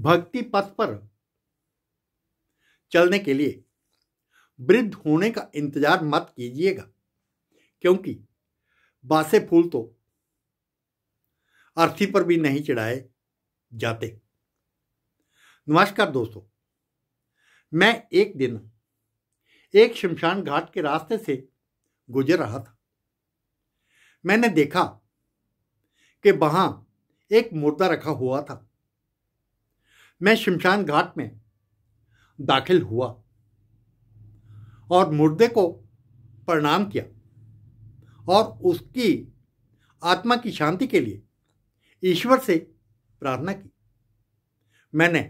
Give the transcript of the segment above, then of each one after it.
भक्ति पथ पर चलने के लिए वृद्ध होने का इंतजार मत कीजिएगा क्योंकि बासे फूल तो अर्थी पर भी नहीं चढ़ाए जाते नमस्कार दोस्तों मैं एक दिन एक शमशान घाट के रास्ते से गुजर रहा था मैंने देखा कि वहां एक मुर्दा रखा हुआ था मैं शमशान घाट में दाखिल हुआ और मुर्दे को प्रणाम किया और उसकी आत्मा की शांति के लिए ईश्वर से प्रार्थना की मैंने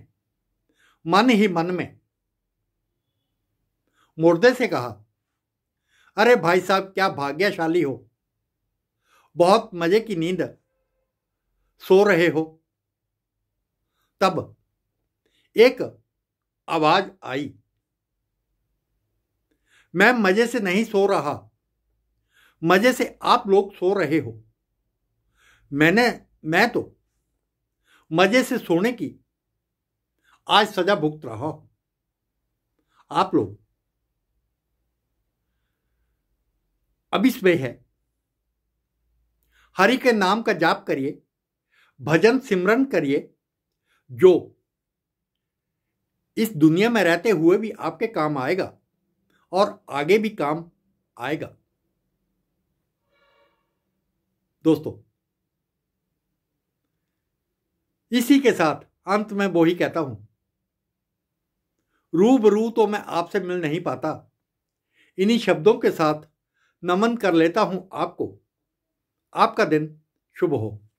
मन ही मन में मुर्दे से कहा अरे भाई साहब क्या भाग्यशाली हो बहुत मजे की नींद सो रहे हो तब एक आवाज आई मैं मजे से नहीं सो रहा मजे से आप लोग सो रहे हो मैंने मैं तो मजे से सोने की आज सजा भुगत रहा हूं आप लोग अब इसमें है हरि के नाम का जाप करिए भजन सिमरन करिए जो इस दुनिया में रहते हुए भी आपके काम आएगा और आगे भी काम आएगा दोस्तों इसी के साथ अंत में वो ही कहता हूं रूबरू तो मैं आपसे मिल नहीं पाता इन्हीं शब्दों के साथ नमन कर लेता हूं आपको आपका दिन शुभ हो